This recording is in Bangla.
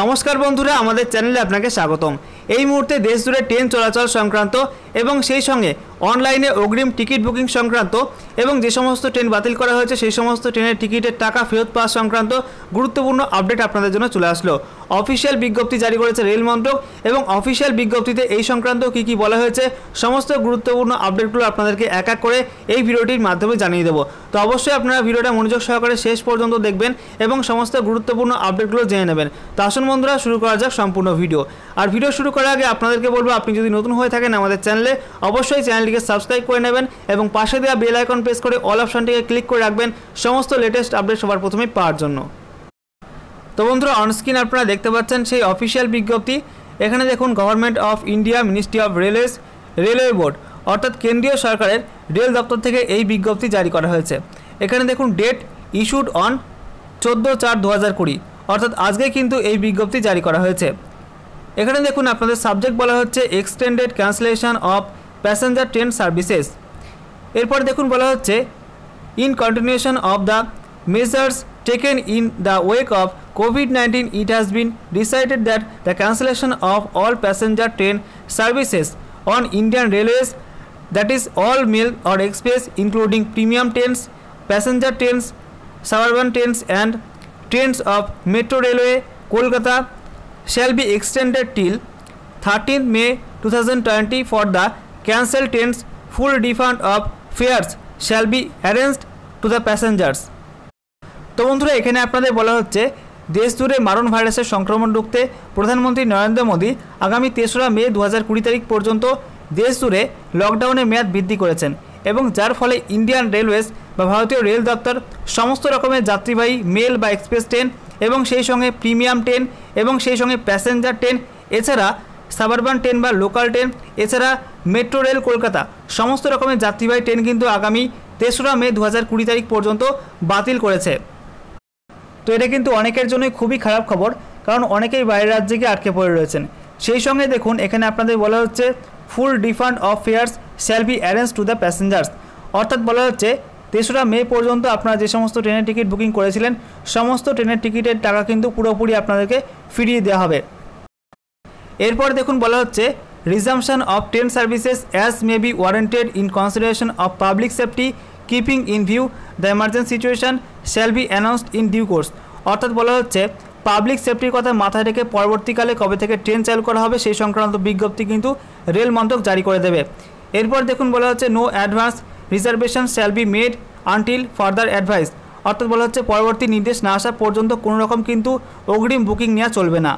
নমস্কার বন্ধুরা আমাদের চ্যানেলে আপনাকে স্বাগতম এই মুহূর্তে দেশ জুড়ে ট্রেন চলাচল সংক্রান্ত এবং সেই সঙ্গে অনলাইনে অগ্রিম টিকিট বুকিং সংক্রান্ত এবং যে সমস্ত ট্রেন বাতিল করা হয়েছে সেই সমস্ত ট্রেনের টিকিটের টাকা ফেরত পাওয়া সংক্রান্ত গুরুত্বপূর্ণ আপডেট আপনাদের জন্য চলে আসলো অফিসিয়াল বিজ্ঞপ্তি জারি করেছে রেল মন্ত্রক এবং অফিসিয়াল বিজ্ঞপ্তিতে এই সংক্রান্ত কি কি বলা হয়েছে সমস্ত গুরুত্বপূর্ণ আপডেটগুলো আপনাদেরকে এক এক করে এই ভিডিওটির মাধ্যমে জানিয়ে দেবো তো অবশ্যই আপনারা ভিডিওটা মনোযোগ সহকারে শেষ পর্যন্ত দেখবেন এবং সমস্ত গুরুত্বপূর্ণ আপডেটগুলো জেনে নেবেন তো আসুন বন্ধুরা শুরু করা যাক সম্পূর্ণ ভিডিও আর ভিডিও শুরু করার আগে আপনাদেরকে বলবো আপনি যদি নতুন হয়ে থাকেন আমাদের চ্যানেলে অবশ্যই চ্যানেলটিকে সাবস্ক্রাইব করে নেবেন এবং পাশে দেওয়া বেল আইকন প্রেস করে অল অপশানটিকে ক্লিক করে রাখবেন সমস্ত লেটেস্ট আপডেট সবার প্রথমে পাওয়ার জন্য তো বন্ধুরা অনস্ক্রিন আপনারা দেখতে পাচ্ছেন সেই অফিসিয়াল বিজ্ঞপ্তি এখানে দেখুন government of India ministry of railways railway board অর্থাৎ কেন্দ্রীয় সরকারের রেল দপ্তর থেকে এই বিজ্ঞপ্তি জারি করা হয়েছে এখানে দেখুন ডেট ইস্যুড অন চোদ্দো চার দু হাজার কুড়ি অর্থাৎ আজকে কিন্তু এই বিজ্ঞপ্তি জারি করা হয়েছে এখানে দেখুন আপনাদের সাবজেক্ট বলা হচ্ছে extended cancellation of passenger train services এরপর দেখুন বলা হচ্ছে in continuation of the measures taken in the wake of COVID nineteen it has been decided that the cancellation of all passenger train services on Indian railways that is all mail or express including premium trains passenger trains suburban trains and trains of metro railway Kolkata shall be extended till 13th May 2020 for the cancel trains full refund of fares shall be arranged to the passengers তো বন্ধুরা এখানে আপনাদের বলা হচ্ছে দেশ জুড়ে মারণ ভাইরাসের সংক্রমণ রুখতে প্রধানমন্ত্রী নরেন্দ্র মোদী আগামী তেসরা মে দু হাজার কুড়ি তারিখ পর্যন্ত দেশ জুড়ে লকডাউনের মেয়াদ বৃদ্ধি করেছেন এবং যার ফলে ইন্ডিয়ান রেলওয়েজ বা ভারতীয় রেল দপ্তর সমস্ত রকমের যাত্রীবাহী মেল বা এক্সপ্রেস ট্রেন এবং সেই সঙ্গে প্রিমিয়াম ট্রেন এবং সেই সঙ্গে প্যাসেঞ্জার ট্রেন এছাড়া সাবারবান ট্রেন বা লোকাল ট্রেন এছাড়া মেট্রো রেল কলকাতা সমস্ত রকমের যাত্রীবাহী ট্রেন কিন্তু আগামী তেসরা মে দু তারিখ পর্যন্ত বাতিল করেছে তো এটা কিন্তু অনেকের জন্যই খুবই খারাপ খবর কারণ অনেকেই বাইরের রাজ্যে গিয়ে আটকে পড়ে রয়েছেন সেই সঙ্গে দেখুন এখানে আপনাদের বলা হচ্ছে full refund of fares shall be arrange to the passengers অর্থাৎ বলা হচ্ছে তেসরা মে পর্যন্ত আপনারা যে সমস্ত ট্রেনের টিকিট বুকিং করেছিলেন সমস্ত ট্রেনের টিকিটের টাকা কিন্তু পুরোপুরি আপনাদেরকে ফিরিয়ে দেওয়া হবে এরপর দেখুন বলা হচ্ছে resumption of train services as may be warranted in consideration of public safety keeping in view the emergency situation shall be announced in due course অর্থাৎ বলা হচ্ছে পাবলিক সেফটির কথা মাথায় রেখে পরবর্তীকালে কবে থেকে ট্রেন চালু করা হবে সেই সংক্রান্ত বিজ্ঞপ্তি কিন্তু রেল মন্ত্রক জারি করে দেবে এরপর দেখুন বলা হচ্ছে no advance reservation shall be made until further advice অর্থাৎ বলা হচ্ছে পরবর্তী নির্দেশ না আসা পর্যন্ত কোনো রকম কিন্তু অগ্রিম বুকিং নেওয়া চলবে না